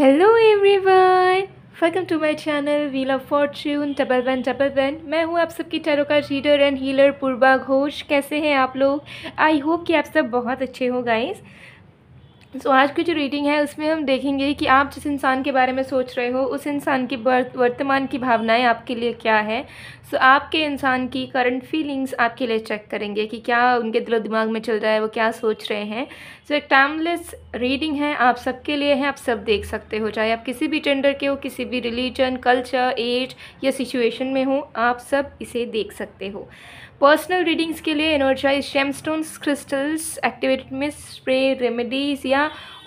Hello everyone welcome to my channel wheel of fortune double one double one मैं हूँ आप सबकी tarot का reader and healer Purva Ghosh कैसे हैं आप लोग आई होप कि आप सब बहुत अच्छे हो गाइस सो so, आज की जो रीडिंग है उसमें हम देखेंगे कि आप जिस इंसान के बारे में सोच रहे हो उस इंसान की वर्तमान की भावनाएं आपके लिए क्या है सो so, आपके इंसान की करंट फीलिंग्स आपके लिए चेक करेंगे कि क्या उनके दिलो दिमाग में चल रहा है वो क्या सोच रहे हैं सो so, एक टाइमलेस रीडिंग है आप सबके लिए है आप सब देख सकते हो चाहे आप किसी भी जेंडर के हो किसी भी रिलीजन कल्चर एज या सिचुएशन में हो आप सब इसे देख सकते हो पर्सनल रीडिंग्स के लिए एनर्जाइज शेमस्टोन्स क्रिस्टल्स एक्टिवेटेड में स्प्रे रेमेडीज़ या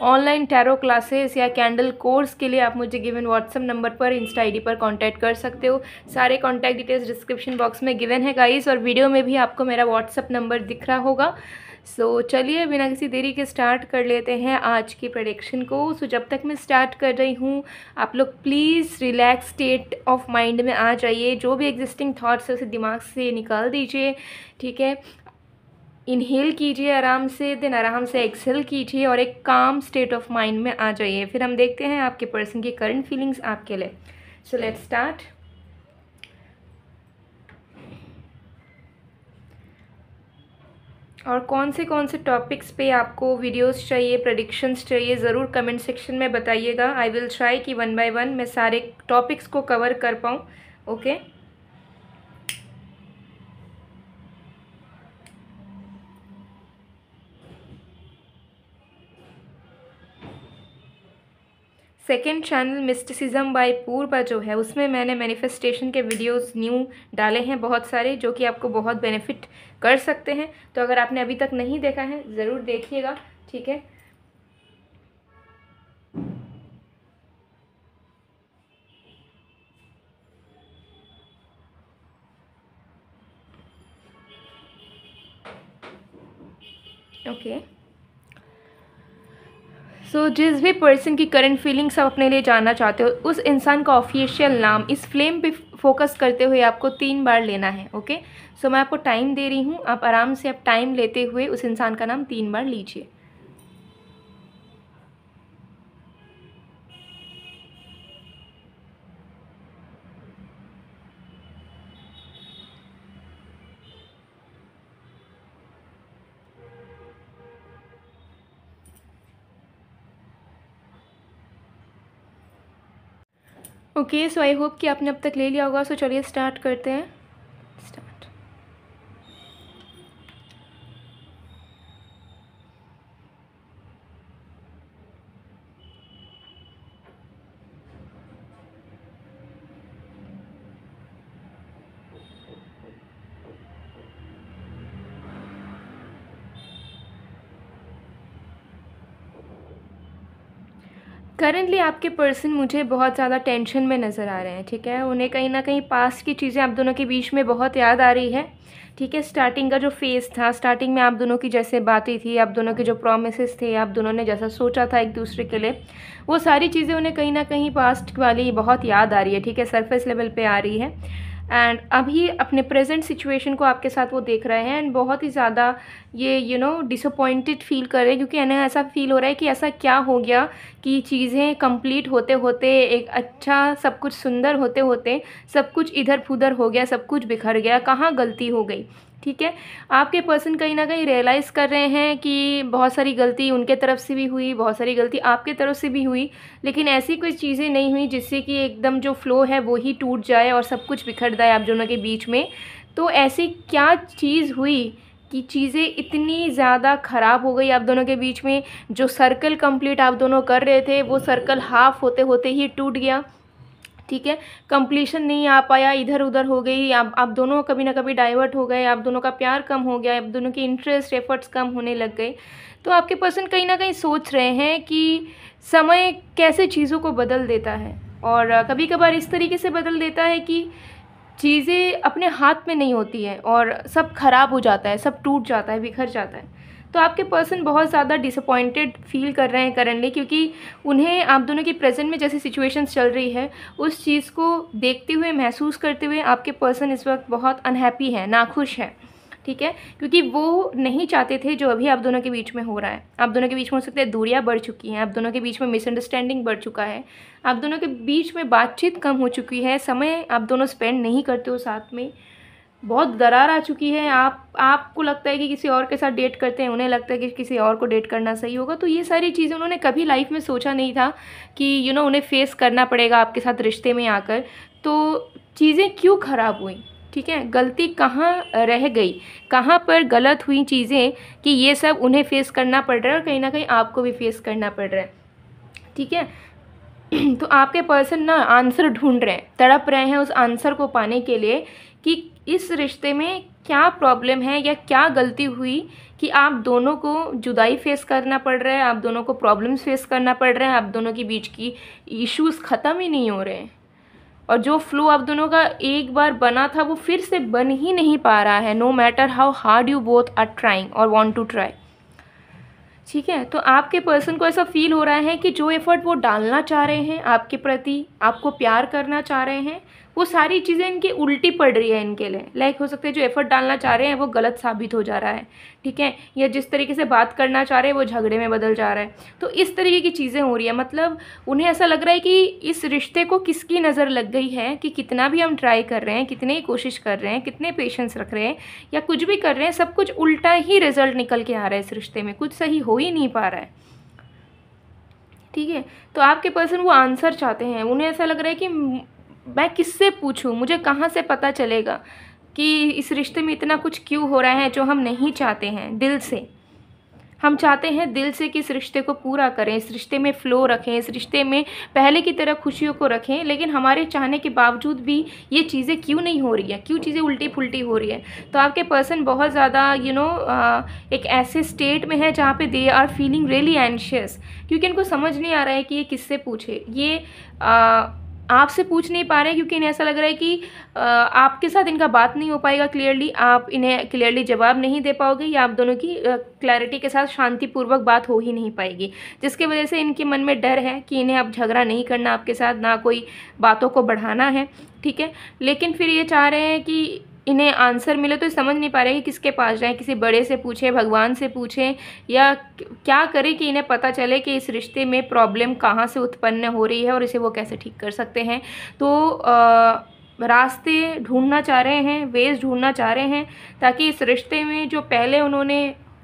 ऑनलाइन टैरो क्लासेस या कैंडल कोर्स के लिए आप मुझे गिवन व्हाट्सअप नंबर पर इंस्टा आईडी पर कांटेक्ट कर सकते हो सारे कांटेक्ट डिटेल्स डिस्क्रिप्शन बॉक्स में गिवन है गाइस और वीडियो में भी आपको मेरा व्हाट्सअप नंबर दिख रहा होगा सो so, चलिए बिना किसी देरी के स्टार्ट कर लेते हैं आज की प्रडिक्शन को सो so, जब तक मैं स्टार्ट कर रही हूँ आप लोग please relax state of mind में आ जाइए जो भी एग्जिस्टिंग थाट्स है उसे दिमाग से निकाल दीजिए ठीक है इनहेल कीजिए आराम से दिन आराम से एक्सेल कीजिए और एक काम स्टेट ऑफ माइंड में आ जाइए फिर हम देखते हैं आपके पर्सन की करंट फीलिंग्स आपके लिए सो लेट स्टार्ट और कौन से कौन से टॉपिक्स पे आपको वीडियोस चाहिए प्रडिक्शंस चाहिए ज़रूर कमेंट सेक्शन में बताइएगा आई विल ट्राई कि वन बाय वन मैं सारे टॉपिक्स को कवर कर पाऊँ okay okay? Second channel mysticism by Purva जो है उसमें मैंने मैनिफेस्टेशन के वीडियोस न्यू डाले हैं बहुत सारे जो कि आपको बहुत बेनिफिट कर सकते हैं तो अगर आपने अभी तक नहीं देखा है ज़रूर देखिएगा ठीक है ओके okay. सो so, जिस भी पर्सन की करंट फीलिंग्स आप अपने लिए जानना चाहते हो उस इंसान का ऑफिशियल नाम इस फ्लेम पे फोकस करते हुए आपको तीन बार लेना है ओके सो so, मैं आपको टाइम दे रही हूँ आप आराम से आप टाइम लेते हुए उस इंसान का नाम तीन बार लीजिए ओके सो आई होप कि आपने अब तक ले लिया होगा सो चलिए स्टार्ट करते हैं करेंटली आपके पर्सन मुझे बहुत ज़्यादा टेंशन में नज़र आ रहे हैं ठीक है उन्हें कहीं ना कहीं पास्ट की चीज़ें आप दोनों के बीच में बहुत याद आ रही है ठीक है स्टार्टिंग का जो फेज़ था स्टार्टिंग में आप दोनों की जैसे बातें थी आप दोनों के जो प्रोमिसज थे आप दोनों ने जैसा सोचा था एक दूसरे के लिए वो सारी चीज़ें उन्हें कहीं ना कहीं पास्ट वाली बहुत याद आ रही है ठीक है सरफेस लेवल पर आ रही है एंड अभी अपने प्रेजेंट सिचुएशन को आपके साथ वो देख रहे हैं एंड बहुत ही ज़्यादा ये यू नो डिसअपॉइंटेड फील कर रहे हैं क्योंकि इन्हें ऐसा फील हो रहा है कि ऐसा क्या हो गया कि चीज़ें कंप्लीट होते होते एक अच्छा सब कुछ सुंदर होते होते सब कुछ इधर फुधर हो गया सब कुछ बिखर गया कहाँ गलती हो गई ठीक है आपके पर्सन कहीं ना कहीं रियलाइज़ कर रहे हैं कि बहुत सारी गलती उनके तरफ से भी हुई बहुत सारी गलती आपके तरफ से भी हुई लेकिन ऐसी कोई चीज़ें नहीं हुई जिससे कि एकदम जो फ़्लो है वो ही टूट जाए और सब कुछ बिखर जाए आप दोनों के बीच में तो ऐसी क्या चीज़ हुई कि चीज़ें इतनी ज़्यादा ख़राब हो गई आप दोनों के बीच में जो सर्कल कंप्लीट आप दोनों कर रहे थे वो सर्कल हाफ़ होते होते ही टूट गया ठीक है कंप्लीशन नहीं आ पाया इधर उधर हो गई आप आप दोनों कभी ना कभी डाइवर्ट हो गए आप दोनों का प्यार कम हो गया आप दोनों की इंटरेस्ट एफर्ट्स कम होने लग गए तो आपके पर्सन कहीं ना कहीं सोच रहे हैं कि समय कैसे चीज़ों को बदल देता है और कभी कभार इस तरीके से बदल देता है कि चीज़ें अपने हाथ में नहीं होती हैं और सब खराब हो जाता है सब टूट जाता है बिखर जाता है तो आपके पर्सन बहुत ज़्यादा डिसअपॉइंटेड फील कर रहे हैं करंटली क्योंकि उन्हें आप दोनों की प्रेजेंट में जैसी सिचुएशंस चल रही है उस चीज़ को देखते हुए महसूस करते हुए आपके पर्सन इस वक्त बहुत अनहैप्पी है नाखुश है ठीक है क्योंकि वो नहीं चाहते थे जो अभी आप दोनों के बीच में हो रहा है आप दोनों के बीच में हो सकता है दूरियाँ बढ़ चुकी हैं आप दोनों के बीच में मिसअंडरस्टैंडिंग बढ़ चुका है आप दोनों के बीच में बातचीत कम हो चुकी है समय आप दोनों स्पेंड नहीं करते हो साथ में बहुत दरार आ चुकी है आप आपको लगता है कि किसी और के साथ डेट करते हैं उन्हें लगता है कि किसी और को डेट करना सही होगा तो ये सारी चीज़ें उन्होंने कभी लाइफ में सोचा नहीं था कि यू you नो know, उन्हें फेस करना पड़ेगा आपके साथ रिश्ते में आकर तो चीज़ें क्यों ख़राब हुई ठीक है गलती कहाँ रह गई कहाँ पर गलत हुई चीज़ें कि ये सब उन्हें फेस करना पड़ रहा है और कहीं ना कहीं आपको भी फेस करना पड़ रहा है ठीक है तो आपके पर्सन ना आंसर ढूंढ रहे हैं तड़प रहे हैं उस आंसर को पाने के लिए कि इस रिश्ते में क्या प्रॉब्लम है या क्या गलती हुई कि आप दोनों को जुदाई फेस करना पड़ रहा है आप दोनों को प्रॉब्लम्स फेस करना पड़ रहा है आप दोनों के बीच की इश्यूज़ ख़त्म ही नहीं हो रहे हैं और जो फ्लो आप दोनों का एक बार बना था वो फिर से बन ही नहीं पा रहा है no matter how hard you both are trying और वॉन्ट टू ट्राई ठीक है तो आपके पर्सन को ऐसा फील हो रहा है कि जो एफ़र्ट वो डालना चाह रहे हैं आपके प्रति आपको प्यार करना चाह रहे हैं वो सारी चीज़ें इनकी उल्टी पड़ रही है इनके लिए लाइक हो सकता है जो एफ़र्ट डालना चाह रहे हैं वो गलत साबित हो जा रहा है ठीक है या जिस तरीके से बात करना चाह रहे हैं वो झगड़े में बदल जा रहा है तो इस तरीके की चीज़ें हो रही है मतलब उन्हें ऐसा लग रहा है कि इस रिश्ते को किसकी नज़र लग गई है कि कितना भी हम ट्राई कर रहे हैं कितने ही कोशिश कर रहे हैं कितने पेशेंस रख रहे हैं या कुछ भी कर रहे हैं सब कुछ उल्टा ही रिजल्ट निकल के आ रहा है इस रिश्ते में कुछ सही हो ही नहीं पा रहा है ठीक है तो आपके पर्सन वो आंसर चाहते हैं उन्हें ऐसा लग रहा है कि मैं किससे पूछूं मुझे कहाँ से पता चलेगा कि इस रिश्ते में इतना कुछ क्यों हो रहा है जो हम नहीं चाहते हैं दिल से हम चाहते हैं दिल से कि इस रिश्ते को पूरा करें इस रिश्ते में फ़्लो रखें इस रिश्ते में पहले की तरह खुशियों को रखें लेकिन हमारे चाहने के बावजूद भी ये चीज़ें क्यों नहीं हो रही है क्यों चीज़ें उल्टी फुलटी हो रही है तो आपके पर्सन बहुत ज़्यादा यू नो एक ऐसे स्टेट में है जहाँ पे they are feeling really anxious क्योंकि इनको समझ नहीं आ रहा है कि ये किससे पूछे ये आ, आपसे पूछ नहीं पा रहे हैं क्योंकि इन्हें ऐसा लग रहा है कि आपके साथ इनका बात नहीं हो पाएगा क्लियरली आप इन्हें क्लियरली जवाब नहीं दे पाओगे या आप दोनों की क्लैरिटी के साथ शांतिपूर्वक बात हो ही नहीं पाएगी जिसके वजह से इनके मन में डर है कि इन्हें अब झगड़ा नहीं करना आपके साथ ना कोई बातों को बढ़ाना है ठीक है लेकिन फिर ये चाह रहे हैं कि इन्हें आंसर मिले तो समझ नहीं पा रहे कि किसके पास जाएं किसी बड़े से पूछें भगवान से पूछें या क्या करें कि इन्हें पता चले कि इस रिश्ते में प्रॉब्लम कहाँ से उत्पन्न हो रही है और इसे वो कैसे ठीक कर सकते हैं तो आ, रास्ते ढूंढना चाह रहे हैं वेज ढूंढना चाह रहे हैं ताकि इस रिश्ते में जो पहले उन्होंने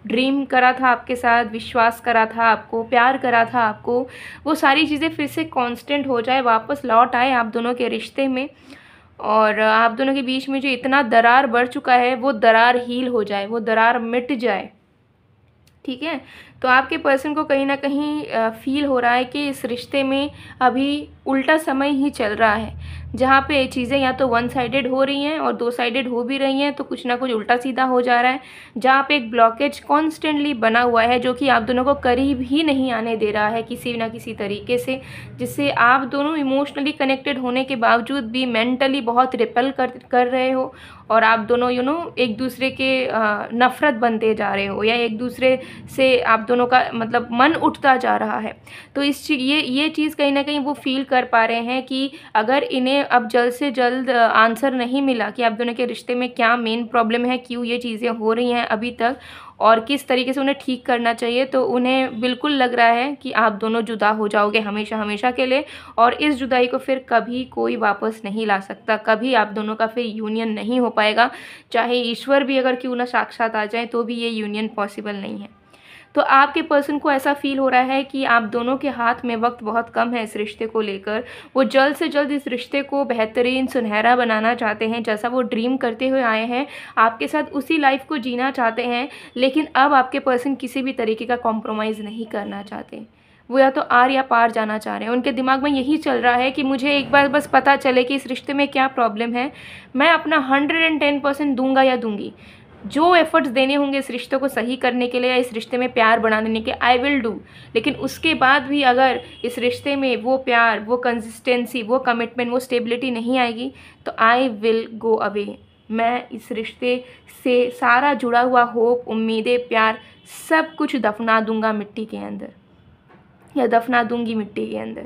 ड्रीम करा था आपके साथ विश्वास करा था आपको प्यार करा था आपको वो सारी चीज़ें फिर से कांस्टेंट हो जाए वापस लौट आए आप दोनों के रिश्ते में और आप दोनों के बीच में जो इतना दरार बढ़ चुका है वो दरार हील हो जाए वो दरार मिट जाए ठीक है तो आपके पर्सन को कहीं ना कहीं फील हो रहा है कि इस रिश्ते में अभी उल्टा समय ही चल रहा है जहाँ पे चीज़ें या तो वन साइडेड हो रही हैं और दो साइडेड हो भी रही हैं तो कुछ ना कुछ उल्टा सीधा हो जा रहा है जहाँ पे एक ब्लॉकेज कॉन्स्टेंटली बना हुआ है जो कि आप दोनों को करीब ही नहीं आने दे रहा है किसी ना किसी तरीके से जिससे आप दोनों इमोशनली कनेक्टेड होने के बावजूद भी मेंटली बहुत रिपेल कर कर रहे हो और आप दोनों यू नो एक दूसरे के नफ़रत बनते जा रहे हो या एक दूसरे से आप दोनों का मतलब मन उठता जा रहा है तो इस ये ये चीज़ कहीं ना कहीं वो फील कर कर पा रहे हैं कि अगर इन्हें अब जल्द से जल्द आंसर नहीं मिला कि आप दोनों के रिश्ते में क्या मेन प्रॉब्लम है क्यों ये चीज़ें हो रही हैं अभी तक और किस तरीके से उन्हें ठीक करना चाहिए तो उन्हें बिल्कुल लग रहा है कि आप दोनों जुदा हो जाओगे हमेशा हमेशा के लिए और इस जुदाई को फिर कभी कोई वापस नहीं ला सकता कभी आप दोनों का फिर यूनियन नहीं हो पाएगा चाहे ईश्वर भी अगर क्यों ना साक्षात आ जाए तो भी ये यूनियन पॉसिबल नहीं है तो आपके पर्सन को ऐसा फील हो रहा है कि आप दोनों के हाथ में वक्त बहुत कम है इस रिश्ते को लेकर वो जल्द से जल्द इस रिश्ते को बेहतरीन सुनहरा बनाना चाहते हैं जैसा वो ड्रीम करते हुए आए हैं आपके साथ उसी लाइफ को जीना चाहते हैं लेकिन अब आपके पर्सन किसी भी तरीके का कॉम्प्रोमाइज़ नहीं करना चाहते वो या तो आर या पार जाना चाह रहे हैं उनके दिमाग में यही चल रहा है कि मुझे एक बार बस पता चले कि इस रिश्ते में क्या प्रॉब्लम है मैं अपना हंड्रेड एंड टेन परसेंट दूंगा या दूंगी जो एफ़र्ट्स देने होंगे इस रिश्ते को सही करने के लिए या इस रिश्ते में प्यार बना देने के आई विल डू लेकिन उसके बाद भी अगर इस रिश्ते में वो प्यार वो कंसिस्टेंसी वो कमिटमेंट वो स्टेबिलिटी नहीं आएगी तो आई विल गो अवे मैं इस रिश्ते से सारा जुड़ा हुआ होप उम्मीदें प्यार सब कुछ दफना दूंगा मिट्टी के अंदर या दफना दूंगी मिट्टी के अंदर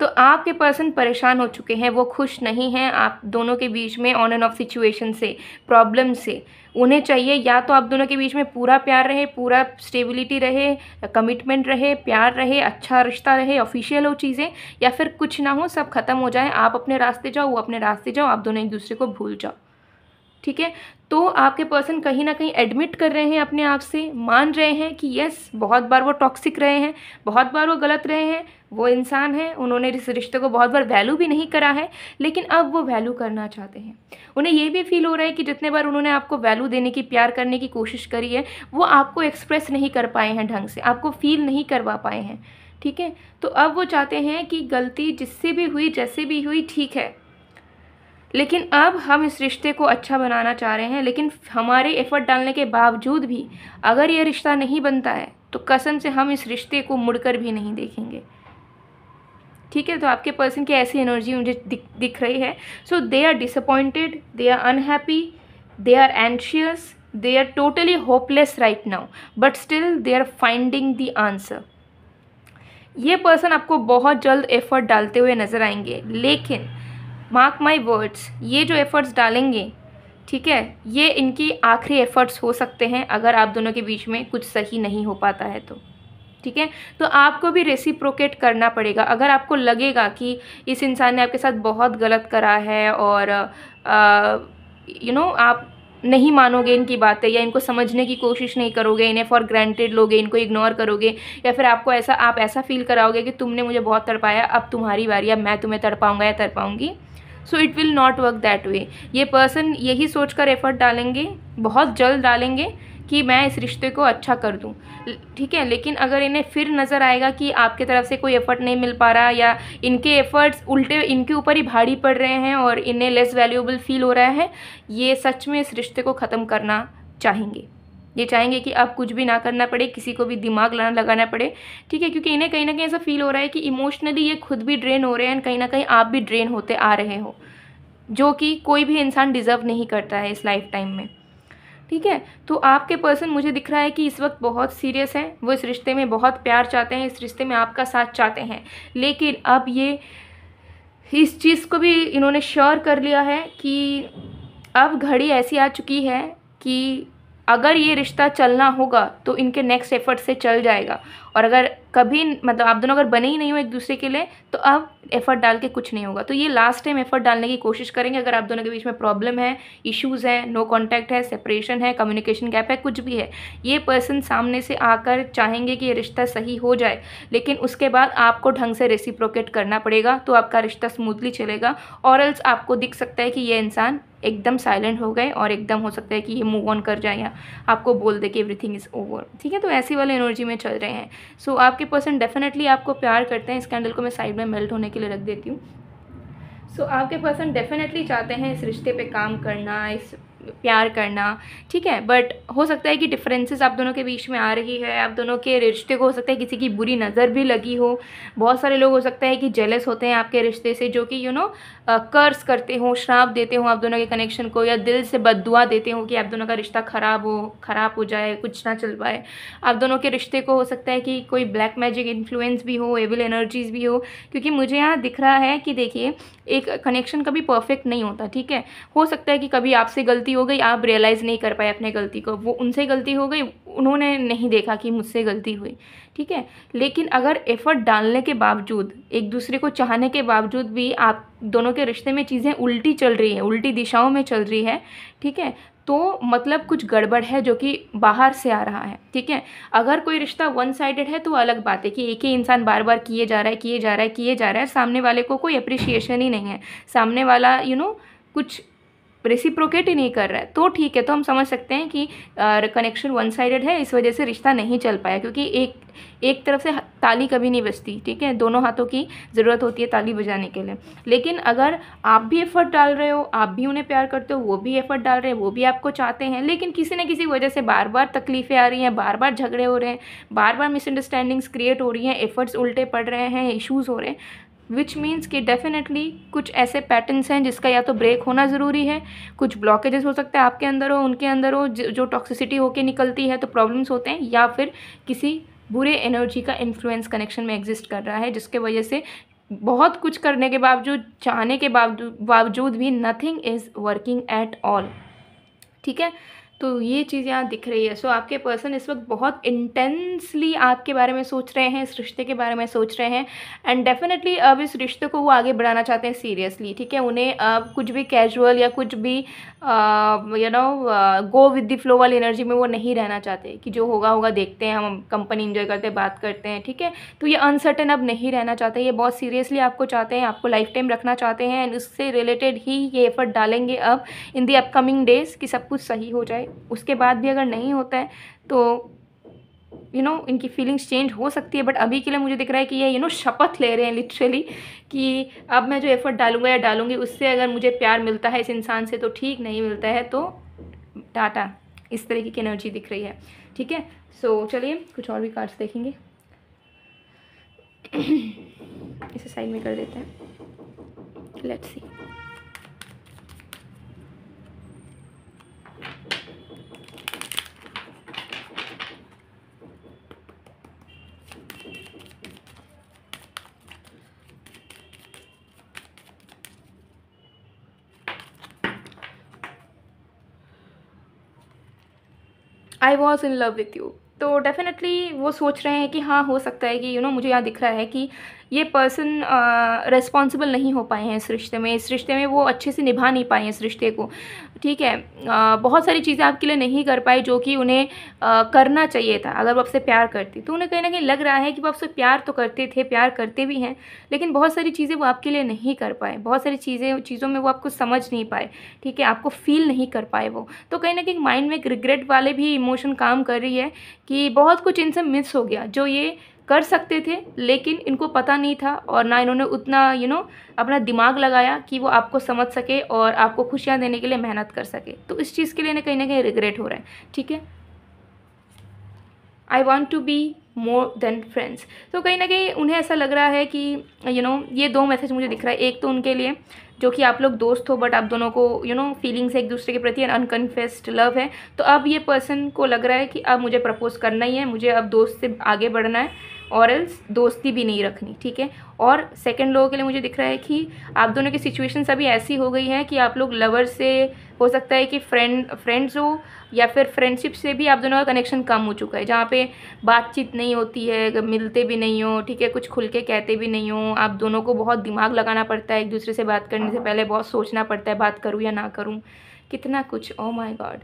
तो आपके पर्सन परेशान हो चुके हैं वो खुश नहीं हैं आप दोनों के बीच में ऑन एंड ऑफ सिचुएशन से प्रॉब्लम से उन्हें चाहिए या तो आप दोनों के बीच में पूरा प्यार रहे पूरा स्टेबिलिटी रहे कमिटमेंट रहे प्यार रहे अच्छा रिश्ता रहे ऑफिशियल हो चीज़ें या फिर कुछ ना हो सब खत्म हो जाए आप अपने रास्ते जाओ वो अपने रास्ते जाओ आप दोनों एक दूसरे को भूल जाओ ठीक है तो आपके पर्सन कहीं ना कहीं एडमिट कर रहे हैं अपने आप से मान रहे हैं कि यस बहुत बार वो टॉक्सिक रहे हैं बहुत बार वो गलत रहे हैं वो इंसान हैं उन्होंने इस रिश्ते को बहुत बार वैल्यू भी नहीं करा है लेकिन अब वो वैल्यू करना चाहते हैं उन्हें ये भी फील हो रहा है कि जितने बार उन्होंने आपको वैल्यू देने की प्यार करने की कोशिश करी है वो आपको एक्सप्रेस नहीं कर पाए हैं ढंग से आपको फील नहीं करवा पाए हैं ठीक है तो अब वो चाहते हैं कि गलती जिससे भी हुई जैसे भी हुई ठीक है लेकिन अब हम इस रिश्ते को अच्छा बनाना चाह रहे हैं लेकिन हमारे एफ़र्ट डालने के बावजूद भी अगर ये रिश्ता नहीं बनता है तो कसम से हम इस रिश्ते को मुड़कर भी नहीं देखेंगे ठीक है तो आपके पर्सन की ऐसी एनर्जी मुझे दिख दिख रही है so they are disappointed they are unhappy they are anxious they are totally hopeless right now but still they are finding the answer ये पर्सन आपको बहुत जल्द एफर्ट डालते हुए नज़र आएंगे लेकिन मार्क माई वर्ड्स ये जो एफ़र्ट्स डालेंगे ठीक है ये इनकी आखिरी एफ़र्ट्स हो सकते हैं अगर आप दोनों के बीच में कुछ सही नहीं हो पाता है तो ठीक है तो आपको भी रेसिप्रोकेट करना पड़ेगा अगर आपको लगेगा कि इस इंसान ने आपके साथ बहुत गलत करा है और यू नो आप नहीं मानोगे इनकी बातें या इनको समझने की कोशिश नहीं करोगे इन्हें फॉर ग्रांटेड लोगे इनको इग्नोर करोगे या फिर आपको ऐसा आप ऐसा फील कराओगे कि तुमने मुझे बहुत तड़पाया अब तुम्हारी बारी अब मैं तुम्हें तड़पाऊँगा या तड़पाऊँगी so it will not work that way ये पर्सन यही सोच कर एफर्ट डालेंगे बहुत जल्द डालेंगे कि मैं इस रिश्ते को अच्छा कर दूं ठीक है लेकिन अगर इन्हें फिर नज़र आएगा कि आपके तरफ से कोई एफ़र्ट नहीं मिल पा रहा या इनके एफ़र्ट्स उल्टे इनके ऊपर ही भारी पड़ रहे हैं और इन्हें लेस वैल्यूएबल फील हो रहा है ये सच में इस रिश्ते को ख़त्म करना चाहेंगे ये चाहेंगे कि अब कुछ भी ना करना पड़े किसी को भी दिमाग लाना लगाना पड़े ठीक है क्योंकि इन्हें कहीं ना कहीं ऐसा फील हो रहा है कि इमोशनली ये खुद भी ड्रेन हो रहे हैं एंड कहीं ना कहीं आप भी ड्रेन होते आ रहे हो जो कि कोई भी इंसान डिज़र्व नहीं करता है इस लाइफ टाइम में ठीक है तो आपके पर्सन मुझे दिख रहा है कि इस वक्त बहुत सीरियस हैं वो इस रिश्ते में बहुत प्यार चाहते हैं इस रिश्ते में आपका साथ चाहते हैं लेकिन अब ये इस चीज़ को भी इन्होंने श्योर कर लिया है कि अब घड़ी ऐसी आ चुकी है कि अगर ये रिश्ता चलना होगा तो इनके नेक्स्ट एफर्ट से चल जाएगा और अगर कभी मतलब आप दोनों अगर बने ही नहीं हो एक दूसरे के लिए तो अब एफर्ट डाल के कुछ नहीं होगा तो ये लास्ट टाइम एफर्ट डालने की कोशिश करेंगे अगर आप दोनों के बीच में प्रॉब्लम है इश्यूज़ हैं नो कॉन्टैक्ट है सेपरेशन है कम्युनिकेशन गैप है कुछ भी है ये पर्सन सामने से आकर चाहेंगे कि ये रिश्ता सही हो जाए लेकिन उसके बाद आपको ढंग से रेसिप्रोकेट करना पड़ेगा तो आपका रिश्ता स्मूथली चलेगा और एल्स आपको दिख सकता है कि ये इंसान एकदम साइलेंट हो गए और एकदम हो सकता है कि ये मूव ऑन कर जाए या आपको बोल दे कि एवरीथिंग इज़ ओवर ठीक है तो ऐसी वाले एनर्जी में चल रहे हैं सो so, आपके पर्सन डेफिनेटली आपको प्यार करते हैं इस कैंडल को मैं साइड में मेल्ट होने के लिए रख देती हूँ सो so, आपके पर्सन डेफिनेटली चाहते हैं इस रिश्ते पर काम करना इस प्यार करना ठीक है बट हो सकता है कि डिफरेंसेस आप दोनों के बीच में आ रही है आप दोनों के रिश्ते को हो सकता है किसी की बुरी नज़र भी लगी हो बहुत सारे लोग हो सकता है कि जेलस होते हैं आपके रिश्ते से जो कि यू नो कर्ज करते हों श्राप देते हों आप दोनों के कनेक्शन को या दिल से बददुआ देते हों कि आप दोनों का रिश्ता ख़राब हो ख़राब हो जाए कुछ ना चल पाए आप दोनों के रिश्ते को हो सकता है कि कोई ब्लैक मैजिक इन्फ्लुएंस भी हो एविल एनर्जीज भी हो क्योंकि मुझे यहाँ दिख रहा है कि देखिए एक कनेक्शन कभी परफेक्ट नहीं होता ठीक है हो सकता है कि कभी आपसे गलती हो गई आप रियलाइज़ नहीं कर पाए अपने गलती को वो उनसे गलती हो गई उन्होंने नहीं देखा कि मुझसे गलती हुई ठीक है लेकिन अगर एफर्ट डालने के बावजूद एक दूसरे को चाहने के बावजूद भी आप दोनों के रिश्ते में चीज़ें उल्टी चल रही हैं उल्टी दिशाओं में चल रही है ठीक है तो मतलब कुछ गड़बड़ है जो कि बाहर से आ रहा है ठीक है अगर कोई रिश्ता वन साइडेड है तो अलग बात है कि एक ही इंसान बार बार किए जा रहा है किए जा रहा है किए जा रहा है सामने वाले को कोई अप्रिशिएशन ही नहीं है सामने वाला यू you नो know, कुछ रेसिप्रोकेट ही नहीं कर रहा है तो ठीक है तो हम समझ सकते हैं कि कनेक्शन वन साइडेड है इस वजह से रिश्ता नहीं चल पाया क्योंकि एक एक तरफ से ताली कभी नहीं बजती ठीक है दोनों हाथों की ज़रूरत होती है ताली बजाने के लिए लेकिन अगर आप भी एफ़र्ट डाल रहे हो आप भी उन्हें प्यार करते हो वो भी एफ़र्ट डाल रहे हैं वो भी आपको चाहते हैं लेकिन किसी न किसी वजह से बार बार तकलीफ़ें आ रही हैं बार बार झगड़े हो रहे हैं बार बार मिसअंडरस्टैंडिंग्स क्रिएट हो रही हैं एफ़र्ट्स उल्टे पड़ रहे हैं इशूज़ हो रहे हैं विच मीन्स कि डेफिनेटली कुछ ऐसे पैटर्नस हैं जिसका या तो ब्रेक होना ज़रूरी है कुछ ब्लॉकेजेस हो सकते हैं आपके अंदर हो उनके अंदर हो जो टॉक्सिसिटी होके निकलती है तो प्रॉब्लम्स होते हैं या फिर किसी बुरे एनर्जी का इन्फ्लुएंस कनेक्शन में एग्जिस्ट कर रहा है जिसके वजह से बहुत कुछ करने के बावजूद चाहने के बावजूद भी nothing is working at all ठीक है तो ये चीज़ यहाँ दिख रही है सो so, आपके पर्सन इस वक्त बहुत इंटेंसली आपके बारे में सोच रहे हैं इस रिश्ते के बारे में सोच रहे हैं एंड डेफिनेटली अब इस रिश्ते को वो आगे बढ़ाना चाहते हैं सीरियसली ठीक है उन्हें अब कुछ भी कैजुअल या कुछ भी you know go with the flow वाली एनर्जी में वो नहीं रहना चाहते कि जो होगा होगा देखते हैं हम कंपनी इन्जॉय करते हैं बात करते हैं ठीक है तो ये अनसर्टन अब नहीं रहना चाहते ये बहुत सीरियसली आपको चाहते हैं आपको लाइफ टाइम रखना चाहते हैं एंड उससे रिलेटेड ही ये एफर्ट डालेंगे अब इन दी अपकमिंग डेज़ कि सब कुछ सही हो जाए उसके बाद भी अगर नहीं होता है तो यू you नो know, इनकी फीलिंग्स चेंज हो सकती है बट अभी के लिए मुझे दिख रहा है कि ये यू नो शपथ ले रहे हैं लिटरली कि अब मैं जो एफ़र्ट डालूंगा या डालूंगी उससे अगर मुझे प्यार मिलता है इस इंसान से तो ठीक नहीं मिलता है तो डाटा इस तरीके की एनर्जी दिख रही है ठीक है सो चलिए कुछ और भी कार्ड्स देखेंगे इसे साइड में कर देते हैं let's see I was in love with you तो डेफ़िनेटली वो सोच रहे हैं कि हाँ हो सकता है कि यू you नो know, मुझे यहाँ दिख रहा है कि ये पर्सन रेस्पॉन्सिबल नहीं हो पाए हैं इस रिश्ते में इस रिश्ते में वो अच्छे से निभा नहीं पाए हैं इस रिश्ते को ठीक है आ, बहुत सारी चीज़ें आपके लिए नहीं कर पाए जो कि उन्हें आ, करना चाहिए था अगर वो आपसे प्यार करती तो उन्हें कहीं ना कहीं लग रहा है कि वो आपसे प्यार तो करते थे प्यार करते भी हैं लेकिन बहुत सारी चीज़ें वो आपके लिए नहीं कर पाए बहुत सारी चीज़ें चीज़ों में वो आपको समझ नहीं पाए ठीक है आपको फील नहीं कर पाए वो तो कहीं ना कहीं माइंड में एक रिग्रेट वाले भी इमोशन काम कर रही है कि बहुत कुछ इनसे मिस हो गया जो ये कर सकते थे लेकिन इनको पता नहीं था और ना इन्होंने उतना यू you नो know, अपना दिमाग लगाया कि वो आपको समझ सके और आपको खुशियाँ देने के लिए मेहनत कर सके तो इस चीज़ के लिए ना कहीं ना कहीं रिग्रेट हो रहा है ठीक है I want to be more than friends तो कहीं ना कहीं उन्हें ऐसा लग रहा है कि यू you नो know, ये दो मैसेज मुझे दिख रहा है एक तो उनके लिए जो कि आप लोग दोस्त हो बट आप दोनों को यू नो फीलिंग्स है एक दूसरे के प्रति अनकन्फेस्ड लव है तो अब ये पर्सन को लग रहा है कि अब मुझे प्रपोज करना ही है मुझे अब दोस्त से आगे बढ़ना है और एल्स दोस्ती भी नहीं रखनी ठीक है और सेकंड लोगों के लिए मुझे दिख रहा है कि आप दोनों की सिचुएशन अभी ऐसी हो गई है कि आप लोग लवर से हो सकता है कि फ्रेंड फ्रेंड्स हो या फिर फ्रेंडशिप से भी आप दोनों का कनेक्शन कम हो चुका है जहाँ पे बातचीत नहीं होती है मिलते भी नहीं हो ठीक है कुछ खुल के कहते भी नहीं हो आप दोनों को बहुत दिमाग लगाना पड़ता है एक दूसरे से बात करने से हाँ। पहले बहुत सोचना पड़ता है बात करूँ या ना करूँ कितना कुछ oh my god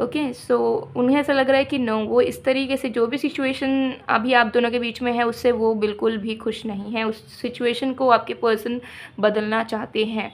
okay okay, so so, उन्हें ऐसा लग रहा है कि नो वो इस तरीके से जो भी सिचुएशन अभी आप दोनों के बीच में है उससे वो बिल्कुल भी खुश नहीं है उस सिचुएशन को आपके पर्सन बदलना चाहते हैं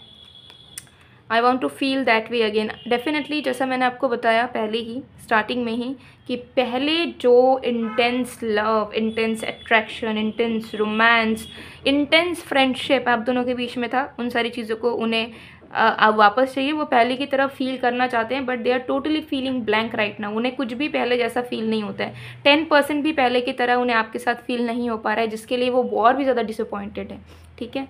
I want to feel that way again definitely जैसा मैंने आपको बताया पहले ही स्टार्टिंग में ही कि पहले जो intense love intense attraction intense romance intense friendship आप दोनों के बीच में था उन सारी चीज़ों को उन्हें वापस चाहिए वो पहले की तरह फील करना चाहते हैं but they are totally feeling blank right ना उन्हें कुछ भी पहले जैसा फील नहीं होता है टेन परसेंट भी पहले की तरह उन्हें आपके साथ फील नहीं हो पा रहा है जिसके लिए वो और भी ज़्यादा डिसअपॉइंटेड है ठीक है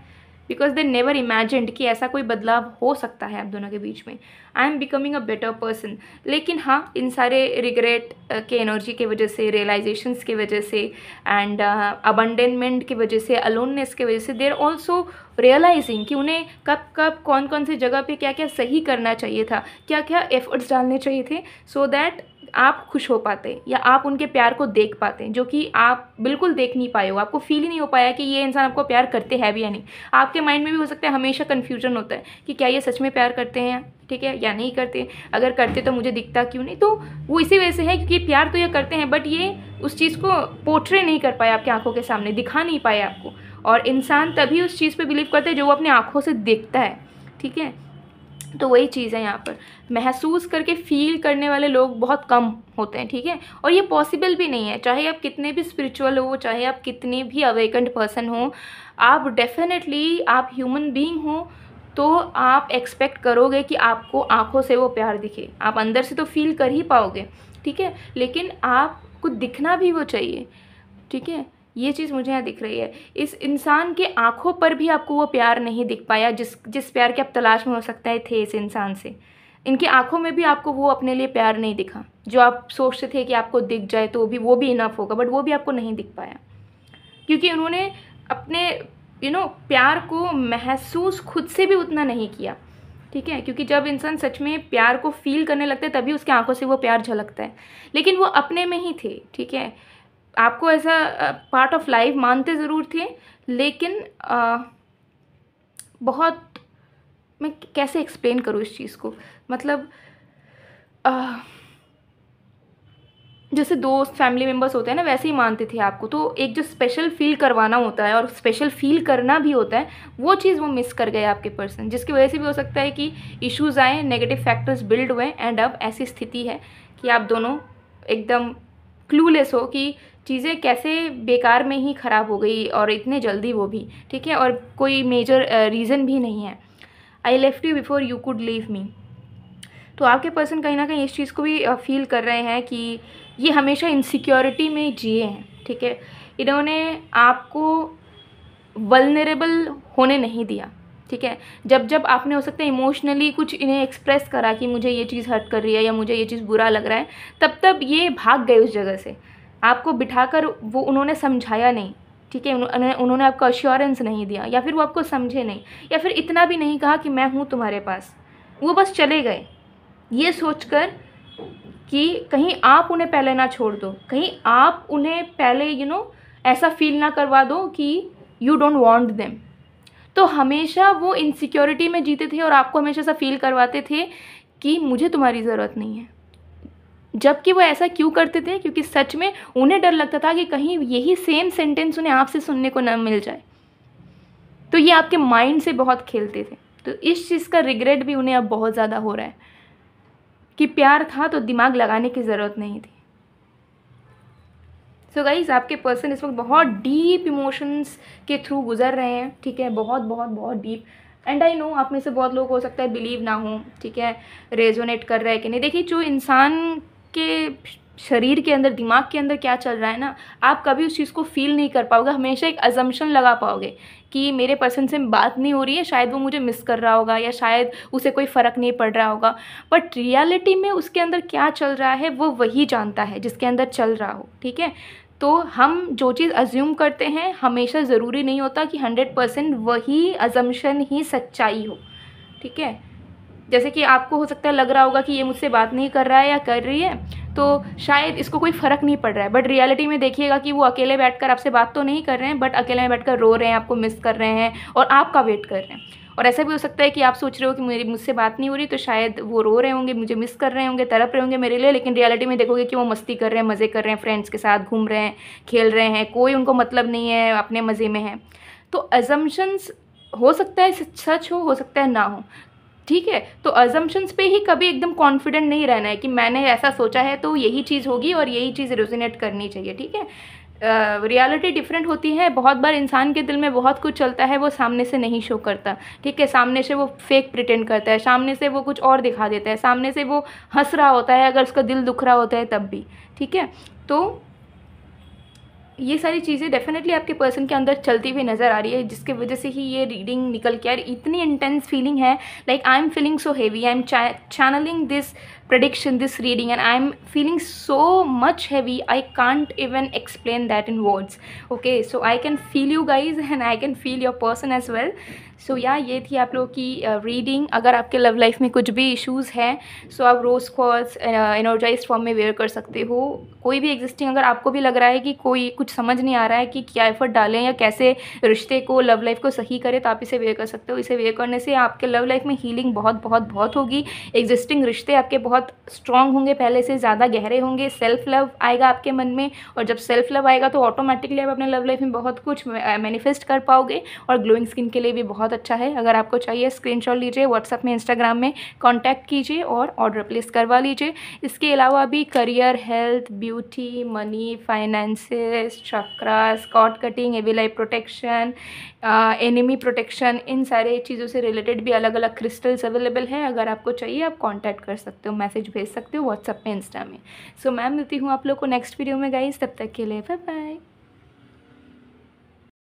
बिकॉज दे नेवर इमेजिड कि ऐसा कोई बदलाव हो सकता है आप दोनों के बीच में I am becoming a better person लेकिन हाँ इन सारे रिग्रेट के एनर्जी के वजह से रियलाइजेशंस के वजह से एंड अबंडेनमेंट की वजह से अलोननेस की वजह से देर ऑल्सो रियलाइजिंग कि उन्हें कब कब कौन कौन सी जगह पे क्या क्या सही करना चाहिए था क्या क्या एफर्ट्स डालने चाहिए थे सो so दैट आप खुश हो पाते या आप उनके प्यार को देख पाते जो कि आप बिल्कुल देख नहीं पाए हो आपको फील ही नहीं हो पाया कि ये इंसान आपको प्यार करते हैं भी या नहीं आपके माइंड में भी हो सकता है हमेशा कन्फ्यूजन होता है कि क्या ये सच में प्यार करते हैं ठीक है या नहीं करते अगर करते तो मुझे दिखता क्यों नहीं तो वो इसी वजह से है क्योंकि प्यार तो ये करते हैं बट ये उस चीज़ को पोर्ट्रे नहीं कर पाए आपकी आंखों के सामने दिखा नहीं पाए आपको और इंसान तभी उस चीज़ पे बिलीव करता है जो वो अपनी आंखों से देखता है ठीक है तो वही चीज़ है यहाँ पर महसूस करके फील करने वाले लोग बहुत कम होते हैं ठीक है और ये पॉसिबल भी नहीं है चाहे आप कितने भी स्पिरिचुअल हो चाहे आप कितने भी अवेकेंड पर्सन हो आप डेफिनेटली आप ह्यूमन बीइंग हो तो आप एक्सपेक्ट करोगे कि आपको आंखों से वो प्यार दिखे आप अंदर से तो फील कर ही पाओगे ठीक है लेकिन आपको दिखना भी वो चाहिए ठीक है ये चीज़ मुझे यहाँ दिख रही है इस इंसान के आँखों पर भी आपको वो प्यार नहीं दिख पाया जिस जिस प्यार के आप तलाश में हो सकता है थे इस इंसान से इनकी आंखों में भी आपको वो अपने लिए प्यार नहीं दिखा जो आप सोचते थे कि आपको दिख जाए तो भी वो भी इनफ होगा बट वो भी आपको नहीं दिख पाया क्योंकि उन्होंने अपने यू नो प्यार को महसूस खुद से भी उतना नहीं किया ठीक है क्योंकि जब इंसान सच में प्यार को फील करने लगता है तभी उसकी आंखों से वो प्यार झलकता है लेकिन वो अपने में ही थे ठीक है आपको ऐसा पार्ट ऑफ लाइफ मानते ज़रूर थे लेकिन आ, बहुत मैं कैसे एक्सप्लेन करूँ इस चीज़ को मतलब आ, जैसे दोस्त फैमिली मेम्बर्स होते हैं ना वैसे ही मानते थे आपको तो एक जो स्पेशल फील करवाना होता है और स्पेशल फील करना भी होता है वो चीज़ वो मिस कर गए आपके पर्सन जिसकी वजह से भी हो सकता है कि इश्यूज आए नेगेटिव फैक्टर्स बिल्ड हुए एंड अब ऐसी स्थिति है कि आप दोनों एकदम क्लूलेस हो कि चीज़ें कैसे बेकार में ही ख़राब हो गई और इतने जल्दी वो भी ठीक है और कोई मेजर रीज़न भी नहीं है I left you before you could leave me तो आपके पर्सन कहीं ना कहीं इस चीज़ को भी फील कर रहे हैं कि ये हमेशा इनसिक्योरिटी में जिए हैं ठीक है इन्होंने आपको वलनरेबल होने नहीं दिया ठीक है जब जब आपने हो सकता है इमोशनली कुछ इन्हें एक्सप्रेस करा कि मुझे ये चीज़ हर्ट कर रही है या मुझे ये चीज़ बुरा लग रहा है तब तब ये भाग गए उस जगह से आपको बिठाकर वो उन्होंने समझाया नहीं ठीक है उन्होंने उन्होंने आपको अश्योरेंस नहीं दिया या फिर वो आपको समझे नहीं या फिर इतना भी नहीं कहा कि मैं हूँ तुम्हारे पास वो बस चले गए ये सोचकर कि कहीं आप उन्हें पहले ना छोड़ दो कहीं आप उन्हें पहले यू नो ऐसा फील ना करवा दो कि यू डोंट वांट देम तो हमेशा वो इनसिक्योरिटी में जीते थे और आपको हमेशा ऐसा फील करवाते थे कि मुझे तुम्हारी ज़रूरत नहीं है जबकि वो ऐसा क्यों करते थे क्योंकि सच में उन्हें डर लगता था कि कहीं यही सेम सेंटेंस उन्हें आपसे सुनने को न मिल जाए तो ये आपके माइंड से बहुत खेलते थे तो इस चीज़ का रिग्रेट भी उन्हें अब बहुत ज़्यादा हो रहा है कि प्यार था तो दिमाग लगाने की ज़रूरत नहीं थी सो so गाइज आपके पर्सन इस वक्त बहुत डीप इमोशंस के थ्रू गुजर रहे हैं ठीक है बहुत बहुत बहुत डीप एंड आई नो आप में से बहुत लोग हो सकता है बिलीव ना हो ठीक है रेजोनेट कर रहे हैं कि नहीं देखिए जो इंसान आपके शरीर के अंदर दिमाग के अंदर क्या चल रहा है ना आप कभी उस चीज़ को फील नहीं कर पाओगे हमेशा एक अजम्पशन लगा पाओगे कि मेरे पर्सन से बात नहीं हो रही है शायद वो मुझे मिस कर रहा होगा या शायद उसे कोई फ़र्क नहीं पड़ रहा होगा बट रियलिटी में उसके अंदर क्या चल रहा है वो वही जानता है जिसके अंदर चल रहा हो ठीक है तो हम जो चीज़ अज्यूम करते हैं हमेशा ज़रूरी नहीं होता कि हंड्रेड परसेंट वही अजम्पन ही सच्चाई हो ठीक है जैसे कि आपको हो सकता है लग रहा होगा कि ये मुझसे बात नहीं कर रहा है या कर रही है तो शायद इसको कोई फ़र्क नहीं पड़ रहा है बट रियलिटी में देखिएगा कि वो अकेले बैठकर आपसे बात तो नहीं कर रहे हैं बट अकेले में बैठकर रो रहे हैं आपको मिस कर रहे हैं और आपका वेट कर रहे हैं और ऐसा भी हो सकता है कि आप सोच रहे हो कि मेरी मुझसे बात नहीं हो रही तो शायद वो रो रहे होंगे मुझे मिस कर रहे होंगे तरफ रहे होंगे मेरे लिए लेकिन रियलिटी में देखोगे कि वो मस्ती कर रहे हैं मज़े कर रहे हैं फ्रेंड्स के साथ घूम रहे हैं खेल रहे हैं कोई उनको मतलब नहीं है अपने मज़े में है तो एजम्पन्स हो सकता है सच हो हो सकता है ना हो ठीक है तो अजम्पन्स पे ही कभी एकदम कॉन्फिडेंट नहीं रहना है कि मैंने ऐसा सोचा है तो यही चीज़ होगी और यही चीज़ रेजोनेट करनी चाहिए ठीक है रियलिटी डिफरेंट होती है बहुत बार इंसान के दिल में बहुत कुछ चलता है वो सामने से नहीं शो करता ठीक है सामने से वो फेक प्रिटेंड करता है सामने से वो कुछ और दिखा देता है सामने से वो हंस रहा होता है अगर उसका दिल दुख रहा होता है तब भी ठीक है तो ये सारी चीज़ें डेफिनेटली आपके पर्सन के अंदर चलती हुई नज़र आ रही है जिसके वजह से ही ये रीडिंग निकल के आई इतनी इंटेंस फीलिंग है like I am feeling so heavy I am channeling this prediction this reading and I am feeling so much heavy I can't even explain that in words okay so I can feel you guys and I can feel your person as well so या ये थी आप लोगों की reading uh, अगर आपके love life में कुछ भी इश्यूज़ हैं सो आप रोज़ कॉल्स एनर्जाइज फॉर्म में वेयर कर सकते हो कोई भी एग्जिस्टिंग अगर आपको भी लग रहा है कि कोई कुछ समझ नहीं आ रहा है कि क्या एफर्ट डालें या कैसे रिश्ते को लव लाइफ को सही करें तो आप इसे वेयर कर सकते हो इसे वेयर करने से आपके लव लाइफ में हीलिंग बहुत बहुत बहुत होगी एग्जिस्टिंग रिश्ते आपके बहुत स्ट्रॉन्ग होंगे पहले से ज़्यादा गहरे होंगे सेल्फ लव आएगा आपके मन में और जब सेल्फ लव आएगा तो ऑटोमेटिकली आप अपने लव लाइफ में बहुत कुछ मैनिफेस्ट uh, कर पाओगे और ग्लोइंग स्किन के लिए भी बहुत बहुत अच्छा है अगर आपको चाहिए स्क्रीन लीजिए व्हाट्सअप में इंस्टाग्राम में कॉन्टैक्ट कीजिए और ऑर्डर प्लेस करवा लीजिए इसके अलावा भी career health beauty money finances chakra स्कॉट cutting evil eye protection enemy protection इन सारे चीज़ों से रिलेटेड भी अलग अलग क्रिस्टल्स अवेलेबल है अगर आपको चाहिए आप कॉन्टैक्ट कर सकते हो मैसेज भेज सकते हो व्हाट्सअप में इंस्टा में सो so, मैम मिलती हूँ आप लोग को नेक्स्ट वीडियो में गाइज तब तक के लिए बाय बाय